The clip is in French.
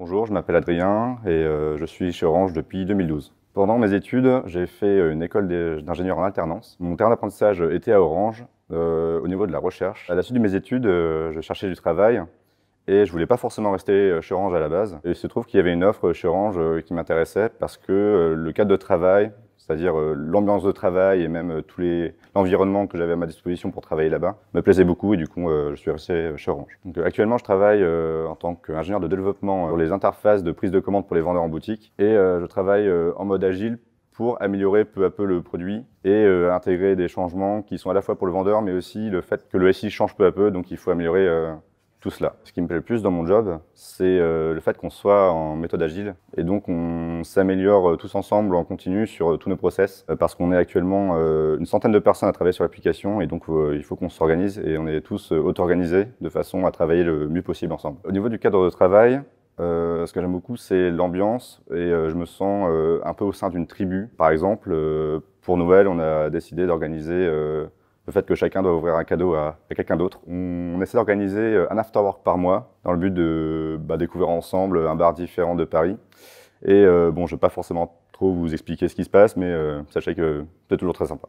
Bonjour, je m'appelle Adrien et euh, je suis chez Orange depuis 2012. Pendant mes études, j'ai fait une école d'ingénieur en alternance. Mon terrain d'apprentissage était à Orange, euh, au niveau de la recherche. À la suite de mes études, euh, je cherchais du travail et je voulais pas forcément rester chez Orange à la base. il se trouve qu'il y avait une offre chez Orange qui m'intéressait parce que le cadre de travail, c'est-à-dire euh, l'ambiance de travail et même euh, tous les l'environnement que j'avais à ma disposition pour travailler là-bas me plaisait beaucoup et du coup euh, je suis resté chez Orange. actuellement je travaille en tant qu'ingénieur de développement sur les interfaces de prise de commande pour les vendeurs en boutique et je travaille en mode agile pour améliorer peu à peu le produit et intégrer des changements qui sont à la fois pour le vendeur mais aussi le fait que le SI change peu à peu donc il faut améliorer cela. Ce qui me plaît le plus dans mon job, c'est euh, le fait qu'on soit en méthode agile et donc on s'améliore euh, tous ensemble en continu sur euh, tous nos process parce qu'on est actuellement une centaine de personnes à travailler sur l'application et donc il faut qu'on s'organise et on est tous auto-organisés de façon à travailler le mieux possible ensemble. Au niveau du cadre de travail, ce que j'aime beaucoup, c'est l'ambiance et je me sens un peu au sein d'une tribu. Par exemple, pour Noël, on a décidé d'organiser le fait que chacun doit ouvrir un cadeau à, quelqu'un d'autre. On, essaie d'organiser euh, un afterwork par mois dans le but de bah, découvrir ensemble un bar différent de Paris. Et euh, bon, je ne vais pas forcément trop vous expliquer ce qui se passe, mais euh, sachez que c'est toujours très sympa.